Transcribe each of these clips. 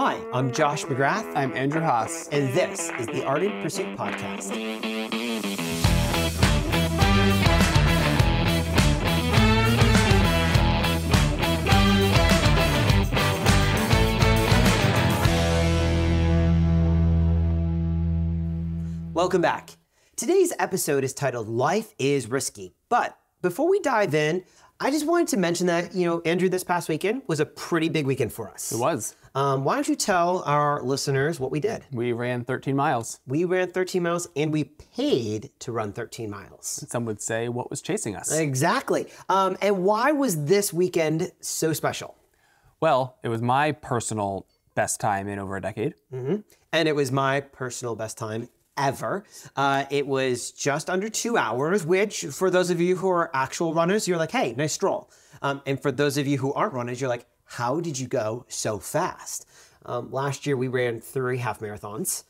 Hi, I'm Josh McGrath. I'm Andrew Haas. And this is the Art in Pursuit Podcast. Welcome back. Today's episode is titled Life is Risky. But before we dive in, I just wanted to mention that, you know, Andrew, this past weekend was a pretty big weekend for us. It was. Um, why don't you tell our listeners what we did? We ran 13 miles. We ran 13 miles and we paid to run 13 miles. Some would say what was chasing us. Exactly. Um, and why was this weekend so special? Well, it was my personal best time in over a decade. Mm-hmm. And it was my personal best time ever. Uh, it was just under two hours, which for those of you who are actual runners, you're like, hey, nice stroll. Um, and for those of you who aren't runners, you're like, how did you go so fast? Um, last year, we ran three half marathons,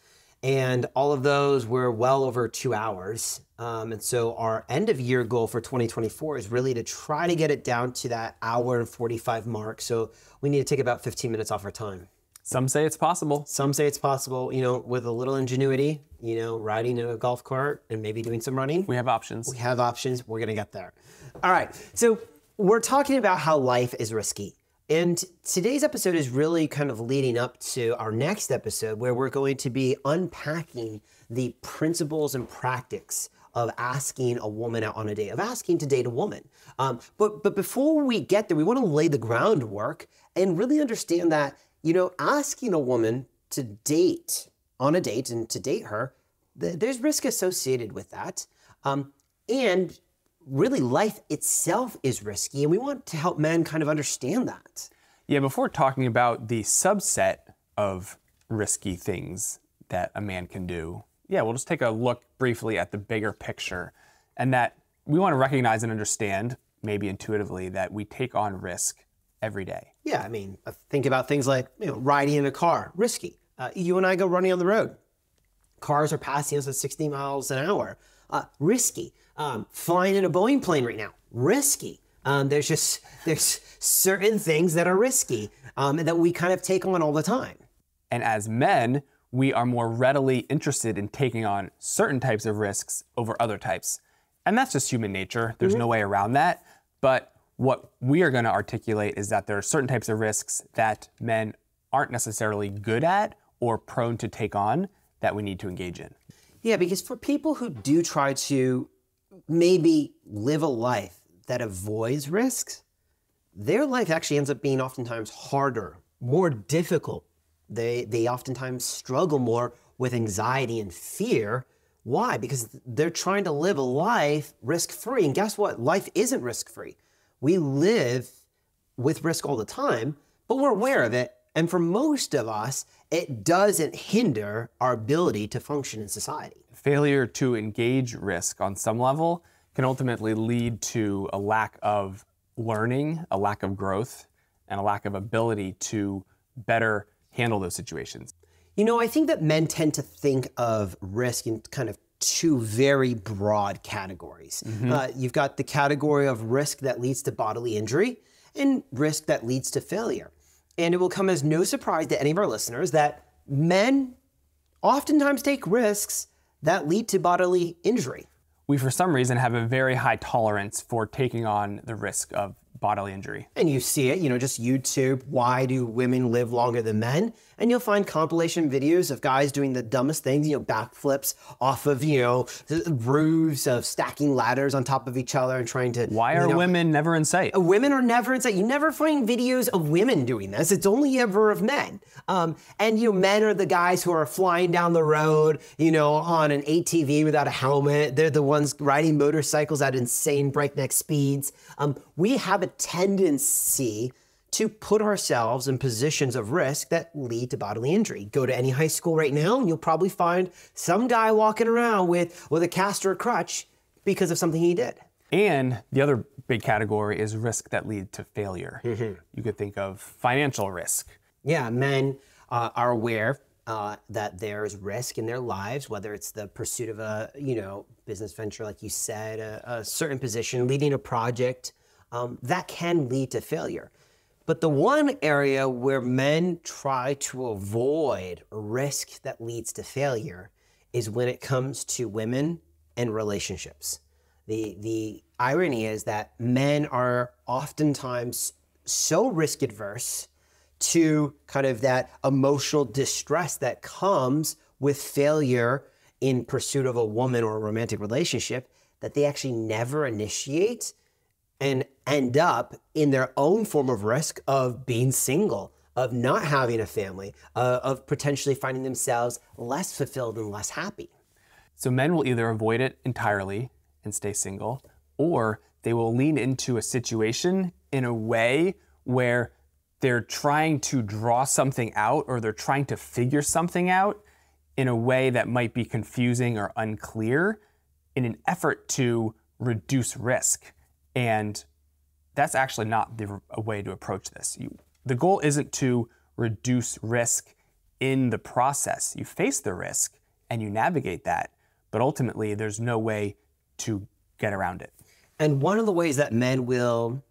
and all of those were well over two hours. Um, and so, our end of year goal for 2024 is really to try to get it down to that hour and 45 mark. So, we need to take about 15 minutes off our time. Some say it's possible. Some say it's possible. You know, with a little ingenuity, you know, riding in a golf cart and maybe doing some running. We have options. We have options. We're going to get there. All right. So, we're talking about how life is risky. And today's episode is really kind of leading up to our next episode where we're going to be unpacking the principles and practice of asking a woman out on a date, of asking to date a woman. Um, but, but before we get there, we want to lay the groundwork and really understand that, you know, asking a woman to date on a date and to date her, th- there's risk associated with that. Um, and really life itself is risky, and we want to help men kind of understand that. Yeah, before talking about the subset of risky things that a man can do, yeah, we'll just take a look briefly at the bigger picture and that we want to recognize and understand, maybe intuitively, that we take on risk every day. Yeah, I mean, uh, think about things like you know, riding in a car, risky. Uh, you and I go running on the road. Cars are passing us at 60 miles an hour, uh, risky. Um, flying in a Boeing plane right now, risky. Um, there's just there's certain things that are risky um, that we kind of take on all the time. And as men, we are more readily interested in taking on certain types of risks over other types. And that's just human nature. There's mm-hmm. no way around that. But what we are going to articulate is that there are certain types of risks that men aren't necessarily good at or prone to take on that we need to engage in. Yeah, because for people who do try to maybe live a life that avoids risks, their life actually ends up being oftentimes harder, more difficult. They, they oftentimes struggle more with anxiety and fear. Why? Because they're trying to live a life risk free. And guess what? Life isn't risk free. We live with risk all the time, but we're aware of it. And for most of us, it doesn't hinder our ability to function in society failure to engage risk on some level can ultimately lead to a lack of learning, a lack of growth, and a lack of ability to better handle those situations. You know, I think that men tend to think of risk in kind of two very broad categories. Mm -hmm. uh, you've got the category of risk that leads to bodily injury and risk that leads to failure. And it will come as no surprise to any of our listeners that men oftentimes take risks that lead to bodily injury. We, for some reason, have a very high tolerance for taking on the risk of bodily injury. And you see it, you know, just YouTube, why do women live longer than men? And you'll find compilation videos of guys doing the dumbest things, you know, backflips off of, you know, roofs of stacking ladders on top of each other and trying to. Why are you know, women never in sight? Uh, women are never in sight. You never find videos of women doing this. It's only ever of men. Um, and, you know, men are the guys who are flying down the road, you know, on an ATV without a helmet. They're the ones riding motorcycles at insane breakneck speeds. Um, we have a tendency to put ourselves in positions of risk that lead to bodily injury. Go to any high school right now, and you'll probably find some guy walking around with, with a cast or a crutch because of something he did. And the other big category is risk that lead to failure. Mm -hmm. You could think of financial risk. Yeah, men uh, are aware uh, that there's risk in their lives, whether it's the pursuit of a you know business venture, like you said, a, a certain position, leading a project, um, that can lead to failure. But the one area where men try to avoid risk that leads to failure is when it comes to women and relationships. The, the irony is that men are oftentimes so risk adverse to kind of that emotional distress that comes with failure in pursuit of a woman or a romantic relationship that they actually never initiate and end up in their own form of risk of being single, of not having a family, uh, of potentially finding themselves less fulfilled and less happy. So men will either avoid it entirely and stay single, or they will lean into a situation in a way where they're trying to draw something out or they're trying to figure something out in a way that might be confusing or unclear in an effort to reduce risk. And that's actually not the a way to approach this. You, the goal isn't to reduce risk in the process. You face the risk and you navigate that, but ultimately there's no way to get around it. And one of the ways that men will,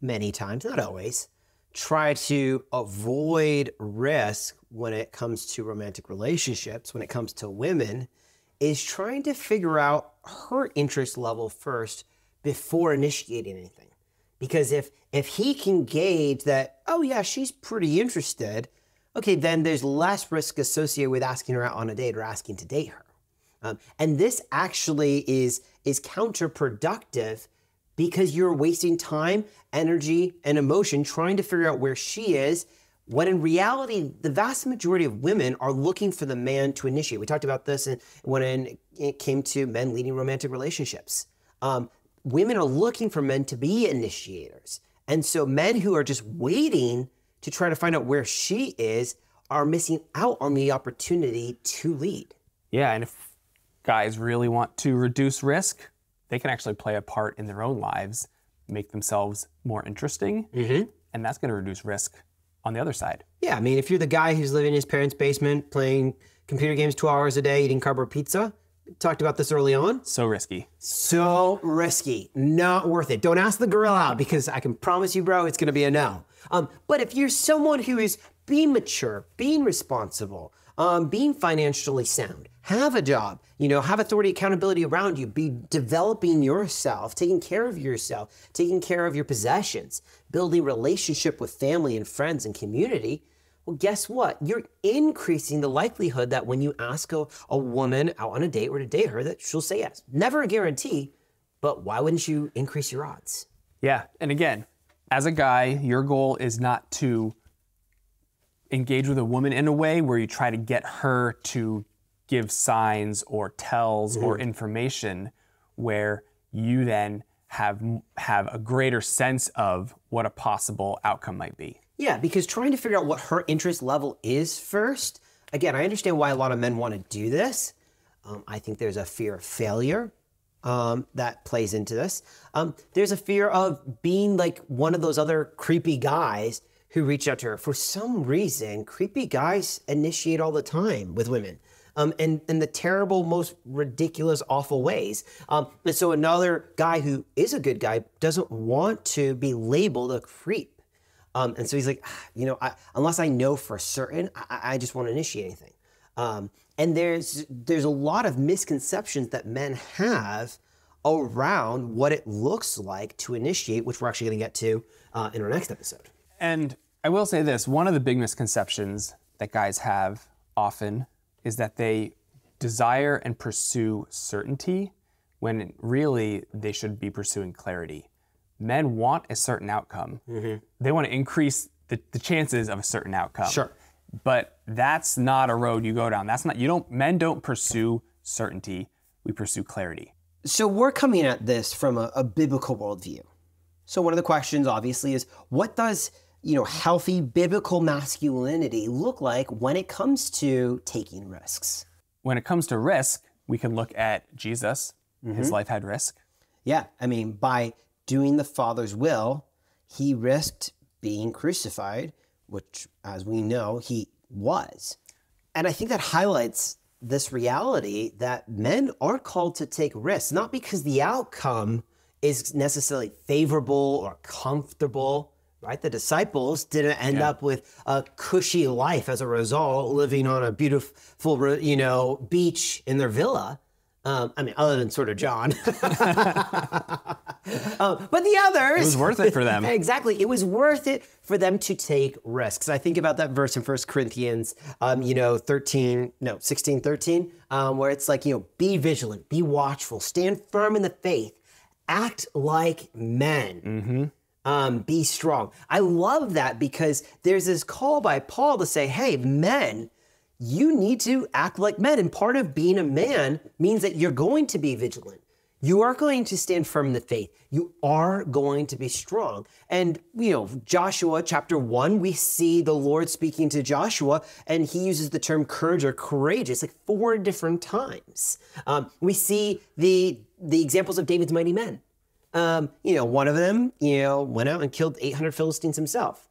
many times, not always, try to avoid risk when it comes to romantic relationships, when it comes to women, is trying to figure out her interest level first before initiating anything. Because if if he can gauge that, oh yeah, she's pretty interested, okay, then there's less risk associated with asking her out on a date or asking to date her. Um, and this actually is is counterproductive because you're wasting time, energy, and emotion trying to figure out where she is. When in reality, the vast majority of women are looking for the man to initiate. We talked about this when it came to men leading romantic relationships. Um, women are looking for men to be initiators. And so men who are just waiting to try to find out where she is are missing out on the opportunity to lead. Yeah, and if guys really want to reduce risk, they can actually play a part in their own lives, make themselves more interesting, mm-hmm. and that's going to reduce risk on the other side. Yeah, I mean, if you're the guy who's living in his parents' basement playing computer games two hours a day, eating cardboard pizza, talked about this early on. So risky. So risky. Not worth it. Don't ask the gorilla out because I can promise you, bro, it's going to be a no. Um, but if you're someone who is being mature, being responsible, um, being financially sound, have a job, you know, have authority, accountability around you, be developing yourself, taking care of yourself, taking care of your possessions, building relationship with family and friends and community, well, guess what? You're increasing the likelihood that when you ask a, a woman out on a date or to date her, that she'll say yes. Never a guarantee, but why wouldn't you increase your odds? Yeah. And again, as a guy, your goal is not to engage with a woman in a way where you try to get her to give signs or tells mm-hmm. or information where you then have have a greater sense of what a possible outcome might be. Yeah, because trying to figure out what her interest level is first, again, I understand why a lot of men want to do this. Um, I think there's a fear of failure um, that plays into this. Um, there's a fear of being like one of those other creepy guys who reach out to her. For some reason, creepy guys initiate all the time with women. Um, and in the terrible, most ridiculous, awful ways. Um, and so another guy who is a good guy doesn't want to be labeled a creep. Um, and so he's like, ah, you know, I, unless I know for certain, I, I just won't initiate anything. Um, and there's there's a lot of misconceptions that men have around what it looks like to initiate, which we're actually going to get to uh, in our next episode. And I will say this: one of the big misconceptions that guys have often is that they desire and pursue certainty when really they should be pursuing clarity men want a certain outcome. Mm-hmm. They want to increase the, the chances of a certain outcome. Sure. But that's not a road you go down. That's not, you don't, men don't pursue certainty, we pursue clarity. So we're coming at this from a, a biblical worldview. So one of the questions, obviously, is what does you know, healthy biblical masculinity look like when it comes to taking risks? When it comes to risk, we can look at Jesus. Mm-hmm. His life had risk. Yeah, I mean, by doing the Father's will, he risked being crucified, which, as we know, he was. And I think that highlights this reality that men are called to take risks, not because the outcome is necessarily favorable or comfortable, right? The disciples didn't end yeah. up with a cushy life as a result, living on a beautiful, you know, beach in their villa. Um, I mean, other than sort of John, um, but the others. It was worth it for them. exactly, it was worth it for them to take risks. I think about that verse in First Corinthians, um, you know, thirteen, no, sixteen, thirteen, um, where it's like, you know, be vigilant, be watchful, stand firm in the faith, act like men. Mm-hmm. Um, be strong. I love that because there's this call by Paul to say, hey, men, you need to act like men. And part of being a man means that you're going to be vigilant. You are going to stand firm in the faith. You are going to be strong. And, you know, Joshua chapter one, we see the Lord speaking to Joshua, and he uses the term courage or courageous like four different times. Um, we see the, the examples of David's mighty men. Um, you know, one of them, you know, went out and killed 800 Philistines himself.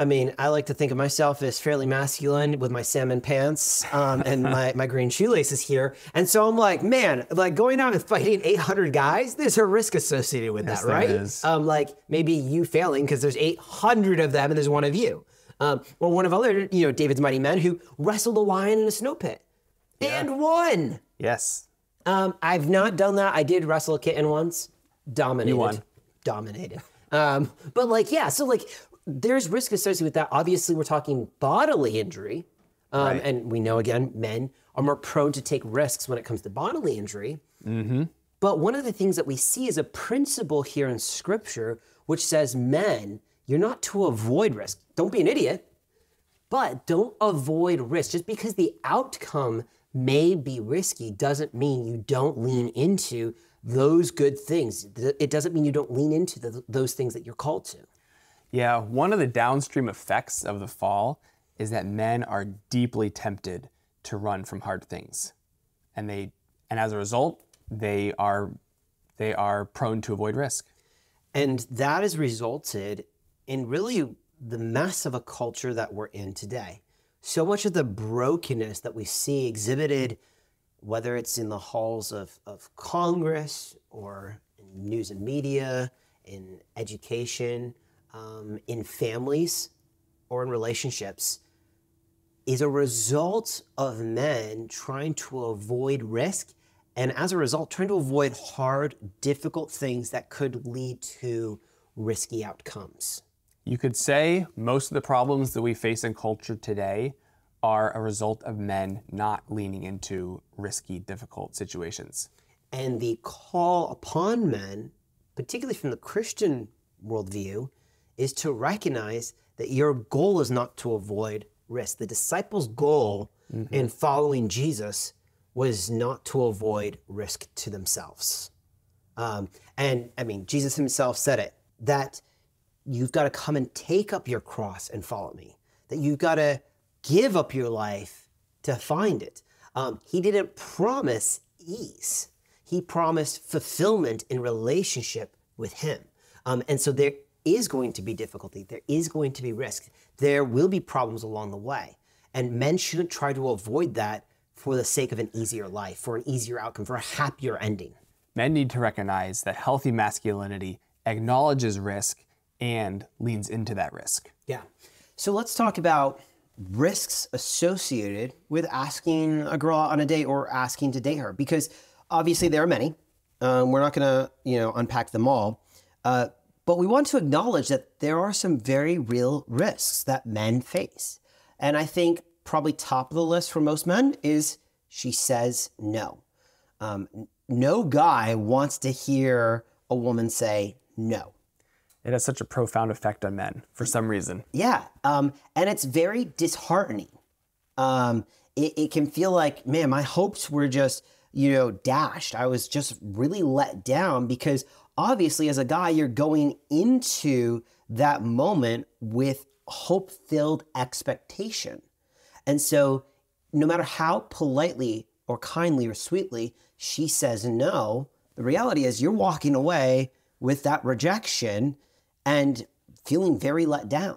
I mean, I like to think of myself as fairly masculine with my salmon pants um, and my, my green shoelaces here. And so I'm like, man, like going out and fighting 800 guys, there's a risk associated with yes, that, right? Is. Um, like maybe you failing because there's 800 of them and there's one of you. Um, or one of other, you know, David's mighty men who wrestled a lion in a snow pit yeah. and won. Yes. Um, I've not done that. I did wrestle a kitten once. Dominated. You won. Dominated. Um, but like, yeah, so like there's risk associated with that. Obviously, we're talking bodily injury. Um, right. And we know, again, men are more prone to take risks when it comes to bodily injury. Mm-hmm. But one of the things that we see is a principle here in Scripture which says, men, you're not to avoid risk. Don't be an idiot, but don't avoid risk. Just because the outcome may be risky doesn't mean you don't lean into those good things. It doesn't mean you don't lean into the, those things that you're called to. Yeah, one of the downstream effects of the fall is that men are deeply tempted to run from hard things. And they and as a result, they are they are prone to avoid risk. And that has resulted in really the mess of a culture that we're in today. So much of the brokenness that we see exhibited, whether it's in the halls of, of Congress or in news and media, in education, um, in families or in relationships is a result of men trying to avoid risk and as a result trying to avoid hard difficult things that could lead to risky outcomes you could say most of the problems that we face in culture today are a result of men not leaning into risky difficult situations and the call upon men particularly from the christian worldview is to recognize that your goal is not to avoid risk. The disciples' goal mm-hmm. in following Jesus was not to avoid risk to themselves. Um, and I mean, Jesus himself said it that you've got to come and take up your cross and follow me, that you've got to give up your life to find it. Um, he didn't promise ease, he promised fulfillment in relationship with him. Um, and so there is going to be difficulty, there is going to be risk, there will be problems along the way. And men shouldn't try to avoid that for the sake of an easier life, for an easier outcome, for a happier ending. Men need to recognize that healthy masculinity acknowledges risk and leans into that risk. Yeah. So let's talk about risks associated with asking a girl out on a date or asking to date her, because obviously there are many. Um, we're not going to, you know, unpack them all. Uh, but we want to acknowledge that there are some very real risks that men face. And I think probably top of the list for most men is she says no. Um, no guy wants to hear a woman say no. It has such a profound effect on men for some reason. Yeah. Um, and it's very disheartening. Um, it, it can feel like, man, my hopes were just, you know, dashed. I was just really let down because obviously, as a guy, you're going into that moment with hope filled expectation. And so, no matter how politely or kindly or sweetly she says no, the reality is you're walking away with that rejection and feeling very let down.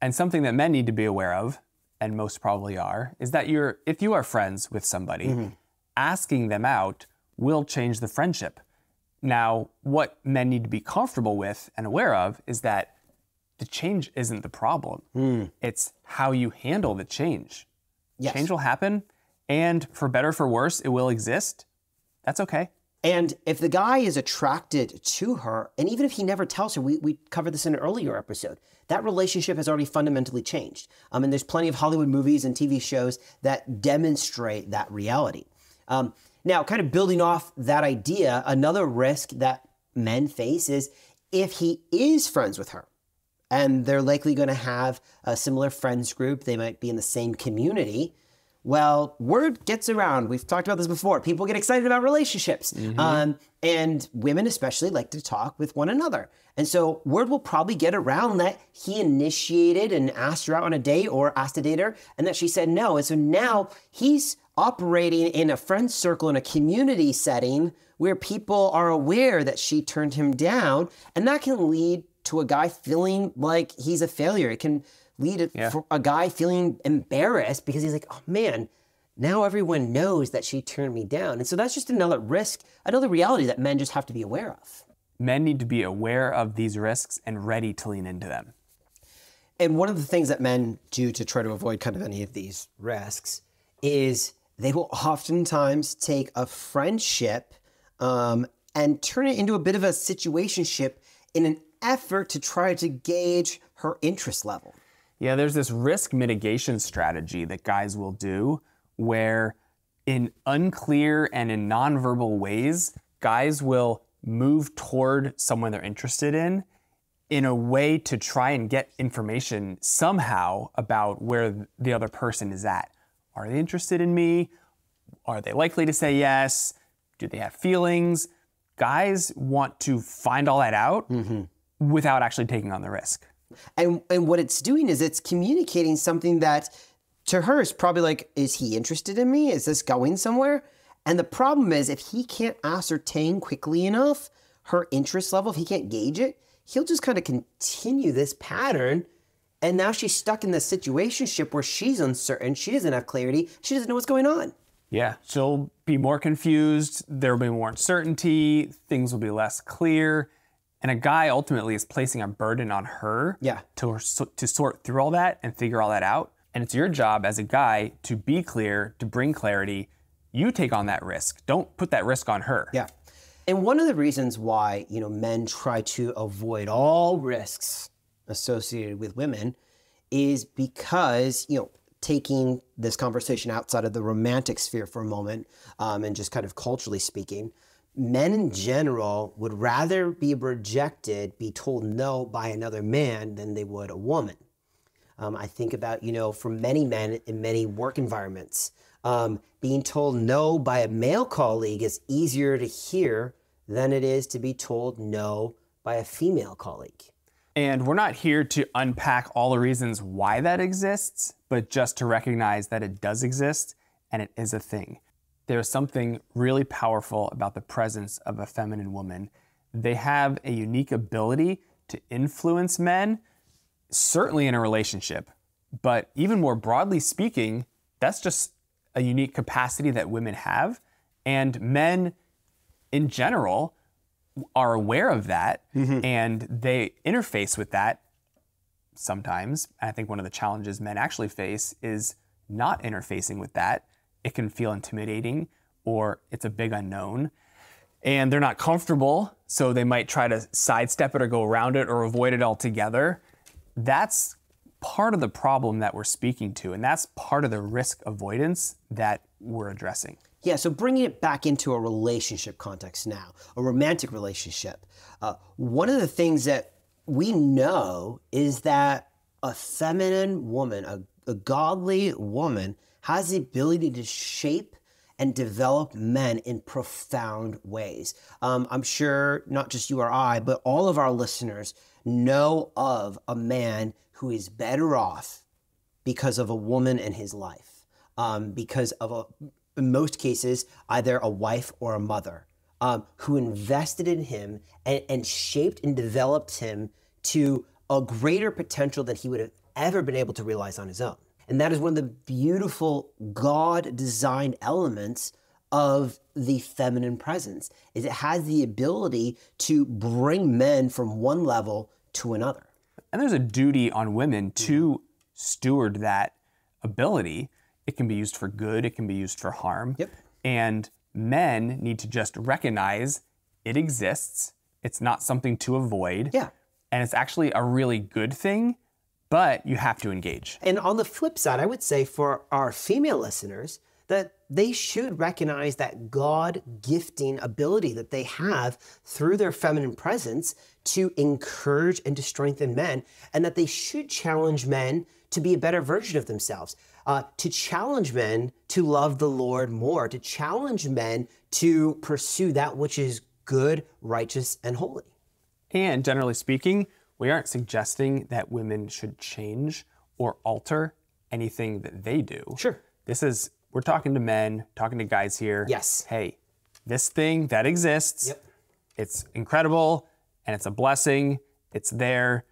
And something that men need to be aware of, and most probably are, is that you're if you are friends with somebody, mm-hmm. asking them out will change the friendship. Now, what men need to be comfortable with and aware of is that the change isn't the problem. Mm. It's how you handle the change. Yes. Change will happen, and for better for worse, it will exist. That's okay. And if the guy is attracted to her, and even if he never tells her, we, we covered this in an earlier episode, that relationship has already fundamentally changed. I um, mean, there's plenty of Hollywood movies and TV shows that demonstrate that reality. Um, now, kind of building off that idea, another risk that men face is if he is friends with her, and they're likely going to have a similar friends group, they might be in the same community. Well, word gets around. We've talked about this before. People get excited about relationships. Mm-hmm. Um, and women, especially, like to talk with one another. And so, word will probably get around that he initiated and asked her out on a date or asked a date her, and that she said no. And so now he's operating in a friend circle, in a community setting where people are aware that she turned him down. And that can lead to a guy feeling like he's a failure. It can lead a, a guy feeling embarrassed because he's like, oh man, now everyone knows that she turned me down. And so that's just another risk, another reality that men just have to be aware of. Men need to be aware of these risks and ready to lean into them. And one of the things that men do to try to avoid kind of any of these risks is they will oftentimes take a friendship um, and turn it into a bit of a situationship in an effort to try to gauge her interest level. Yeah, there's this risk mitigation strategy that guys will do where, in unclear and in nonverbal ways, guys will move toward someone they're interested in in a way to try and get information somehow about where the other person is at. Are they interested in me? Are they likely to say yes? Do they have feelings? Guys want to find all that out mm-hmm. without actually taking on the risk. And and what it's doing is it's communicating something that to her is probably like, is he interested in me? Is this going somewhere? And the problem is if he can't ascertain quickly enough her interest level, if he can't gauge it, he'll just kind of continue this pattern and now she's stuck in this situation where she's uncertain. She doesn't have clarity. She doesn't know what's going on. Yeah, she'll be more confused. There will be more uncertainty. Things will be less clear. And a guy ultimately is placing a burden on her yeah. to, to sort through all that and figure all that out. And it's your job as a guy to be clear, to bring clarity. You take on that risk. Don't put that risk on her. Yeah. And one of the reasons why, you know, men try to avoid all risks associated with women is because, you know, taking this conversation outside of the romantic sphere for a moment um, and just kind of culturally speaking, men in general would rather be rejected, be told no by another man than they would a woman. Um, I think about, you know, for many men in many work environments, um, being told no by a male colleague is easier to hear than it is to be told no by a female colleague. And we're not here to unpack all the reasons why that exists, but just to recognize that it does exist and it is a thing. There is something really powerful about the presence of a feminine woman. They have a unique ability to influence men, certainly in a relationship, but even more broadly speaking, that's just a unique capacity that women have. And men in general are aware of that mm-hmm. and they interface with that sometimes. And I think one of the challenges men actually face is not interfacing with that. It can feel intimidating or it's a big unknown. And they're not comfortable, so they might try to sidestep it or go around it or avoid it altogether. That's part of the problem that we're speaking to, and that's part of the risk avoidance that we're addressing. Yeah, so bringing it back into a relationship context now, a romantic relationship. Uh, one of the things that we know is that a feminine woman, a, a godly woman, has the ability to shape and develop men in profound ways. Um, I'm sure not just you or I, but all of our listeners know of a man who is better off because of a woman in his life, um, because of a, in most cases, either a wife or a mother um, who invested in him and, and shaped and developed him to a greater potential than he would have ever been able to realize on his own. And that is one of the beautiful God designed elements of the feminine presence is it has the ability to bring men from one level to another. And there's a duty on women to steward that ability. It can be used for good, it can be used for harm. Yep. And men need to just recognize it exists. It's not something to avoid. Yeah. And it's actually a really good thing, but you have to engage. And on the flip side, I would say for our female listeners that they should recognize that God gifting ability that they have through their feminine presence to encourage and to strengthen men, and that they should challenge men to be a better version of themselves, uh, to challenge men to love the Lord more, to challenge men to pursue that which is good, righteous, and holy. And generally speaking, we aren't suggesting that women should change or alter anything that they do. Sure. This is we're talking to men, talking to guys here. Yes. Hey, this thing that exists, yep. it's incredible and it's a blessing. It's there.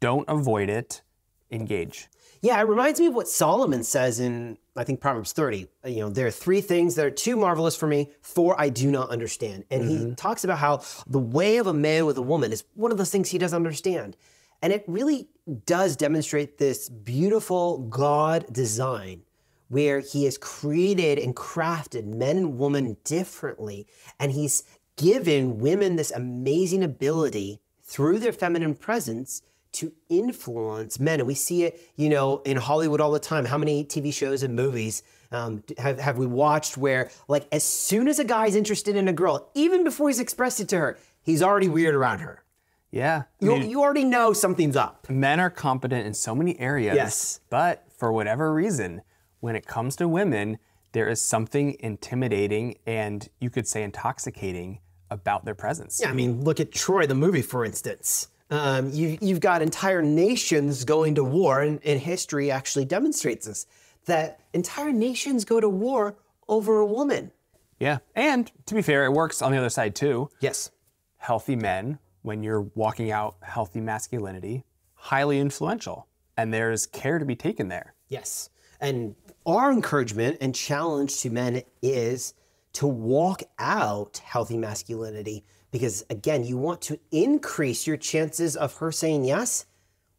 Don't avoid it. Engage. Yeah, it reminds me of what Solomon says in, I think, Proverbs 30. You know, there are three things that are too marvelous for me, four I do not understand. And mm-hmm. he talks about how the way of a man with a woman is one of those things he doesn't understand. And it really does demonstrate this beautiful God design where he has created and crafted men and women differently, and he's given women this amazing ability through their feminine presence to influence men. And we see it, you know, in Hollywood all the time. How many TV shows and movies um, have, have we watched where, like, as soon as a guy's interested in a girl, even before he's expressed it to her, he's already weird around her. Yeah. mean, you, you already know something's up. Men are competent in so many areas. Yes. But for whatever reason, when it comes to women, there is something intimidating and you could say intoxicating about their presence. Yeah, I mean, look at Troy, the movie, for instance. Um, you, have got entire nations going to war, and, and history actually demonstrates this that entire nations go to war over a woman. Yeah, and to be fair, it works on the other side too. Yes. Healthy men, when you're walking out healthy masculinity, highly influential, and there's care to be taken there. Yes. And our encouragement and challenge to men is to walk out healthy masculinity because again you want to increase your chances of her saying yes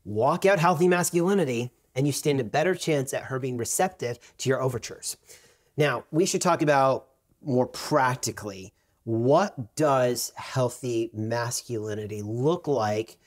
walk out healthy masculinity and you stand a better chance at her being receptive to your overtures now we should talk about more practically what does healthy masculinity look like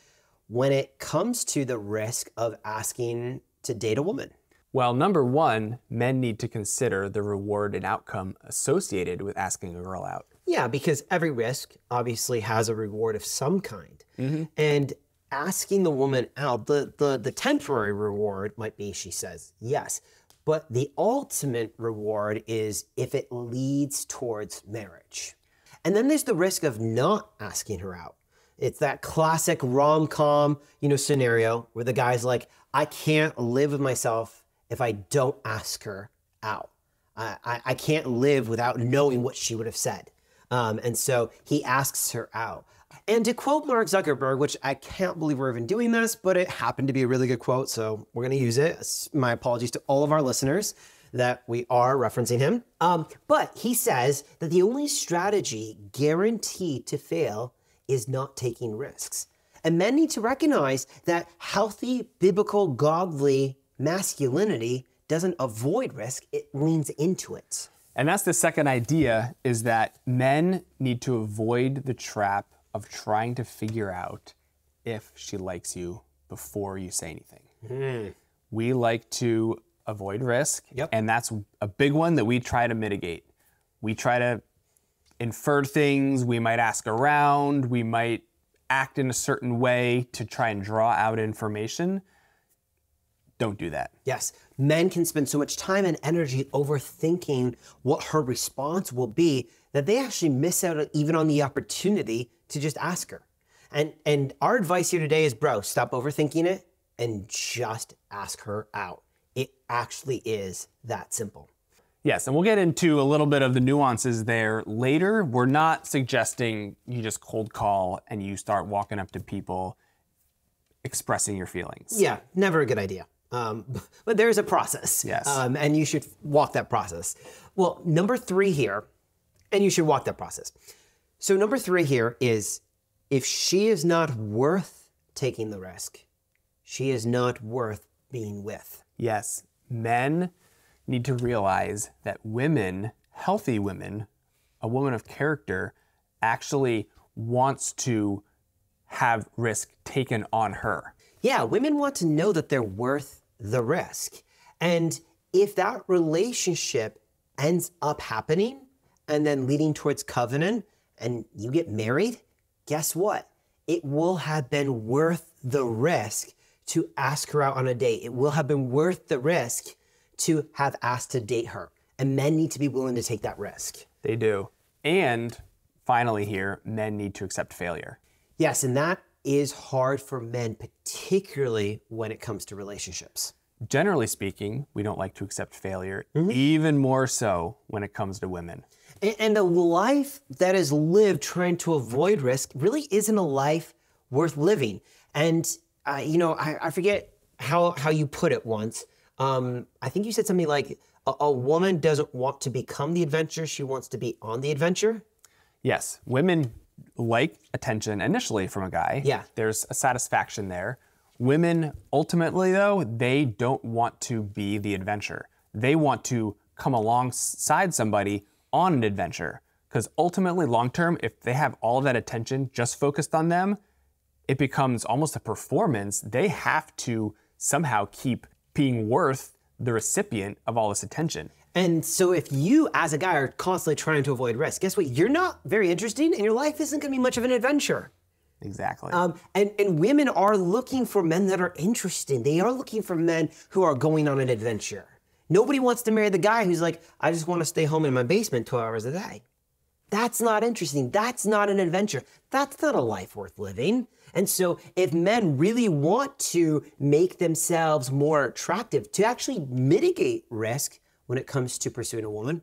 when it comes to the risk of asking to date a woman well, number one, men need to consider the reward and outcome associated with asking a girl out. Yeah, because every risk obviously has a reward of some kind. Mm -hmm. And asking the woman out, the, the, the temporary reward might be she says yes, but the ultimate reward is if it leads towards marriage. And then there's the risk of not asking her out. It's that classic rom-com, you know, scenario where the guy's like, I can't live with myself if I don't ask her out. I, I can't live without knowing what she would have said. Um, and so he asks her out. And to quote Mark Zuckerberg, which I can't believe we're even doing this, but it happened to be a really good quote, so we're going to use it. my apologies to all of our listeners that we are referencing him. Um, but he says that the only strategy guaranteed to fail is not taking risks. And men need to recognize that healthy, biblical, godly masculinity doesn't avoid risk, it leans into it. And that's the second idea is that men need to avoid the trap of trying to figure out if she likes you before you say anything. Mm. We like to avoid risk, yep. and that's a big one that we try to mitigate. We try to infer things, we might ask around, we might act in a certain way to try and draw out information don't do that. Yes. Men can spend so much time and energy overthinking what her response will be that they actually miss out even on the opportunity to just ask her. And and our advice here today is bro, stop overthinking it and just ask her out. It actually is that simple. Yes, and we'll get into a little bit of the nuances there later. We're not suggesting you just cold call and you start walking up to people expressing your feelings. Yeah, never a good idea. Um, but there is a process. Yes. Um, and you should walk that process. Well, number three here, and you should walk that process. So, number three here is if she is not worth taking the risk, she is not worth being with. Yes. Men need to realize that women, healthy women, a woman of character, actually wants to have risk taken on her yeah, women want to know that they're worth the risk. And if that relationship ends up happening and then leading towards covenant and you get married, guess what? It will have been worth the risk to ask her out on a date. It will have been worth the risk to have asked to date her. And men need to be willing to take that risk. They do. And finally, here, men need to accept failure. Yes, and that is hard for men, particularly when it comes to relationships. Generally speaking, we don't like to accept failure, mm-hmm. even more so when it comes to women. And, and a life that is lived trying to avoid risk really isn't a life worth living. And, uh, you know, I, I, forget how, how you put it once. Um, I think you said something like, a, a woman doesn't want to become the adventure, she wants to be on the adventure. Yes, women like attention initially from a guy. Yeah. There's a satisfaction there. Women, ultimately, though, they don't want to be the adventure. They want to come alongside somebody on an adventure. Because ultimately, long term, if they have all of that attention just focused on them, it becomes almost a performance. They have to somehow keep being worth the recipient of all this attention. And so if you as a guy are constantly trying to avoid risk, guess what? You're not very interesting and your life isn't gonna be much of an adventure. Exactly. Um, and, and women are looking for men that are interesting. They are looking for men who are going on an adventure. Nobody wants to marry the guy who's like, I just want to stay home in my basement 12 hours a day. That's not interesting. That's not an adventure. That's not a life worth living. And so, if men really want to make themselves more attractive to actually mitigate risk, when it comes to pursuing a woman.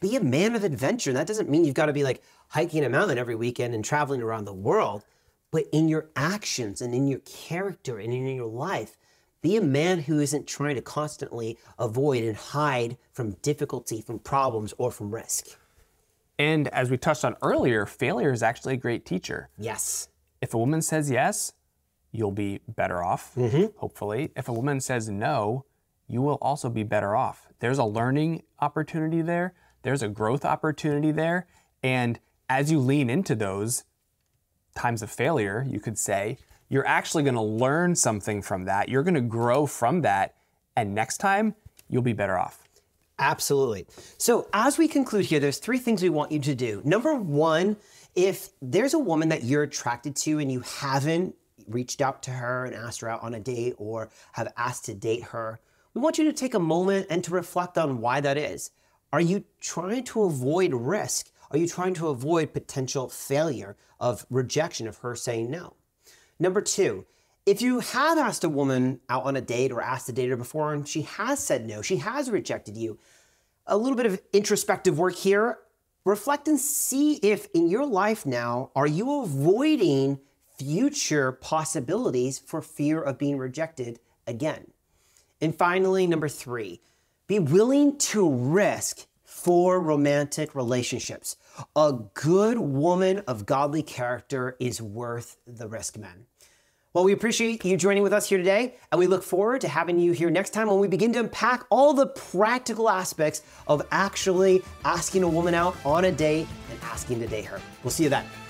Be a man of adventure. That doesn't mean you've got to be like hiking a mountain every weekend and traveling around the world, but in your actions and in your character and in your life, be a man who isn't trying to constantly avoid and hide from difficulty, from problems, or from risk. And as we touched on earlier, failure is actually a great teacher. Yes. If a woman says yes, you'll be better off, mm -hmm. hopefully. If a woman says no, you will also be better off. There's a learning opportunity there, there's a growth opportunity there. And as you lean into those times of failure, you could say, you're actually going to learn something from that. You're going to grow from that. And next time, you'll be better off. Absolutely. So, as we conclude here, there's three things we want you to do. Number one, if there's a woman that you're attracted to and you haven't reached out to her and asked her out on a date or have asked to date her, we want you to take a moment and to reflect on why that is. Are you trying to avoid risk? Are you trying to avoid potential failure of rejection of her saying no? Number two, if you have asked a woman out on a date or asked a dater before and she has said no, she has rejected you, a little bit of introspective work here. Reflect and see if in your life now, are you avoiding future possibilities for fear of being rejected again? And finally, number three, be willing to risk for romantic relationships. A good woman of godly character is worth the risk, men. Well, we appreciate you joining with us here today, and we look forward to having you here next time when we begin to unpack all the practical aspects of actually asking a woman out on a date and asking to date her. We'll see you then.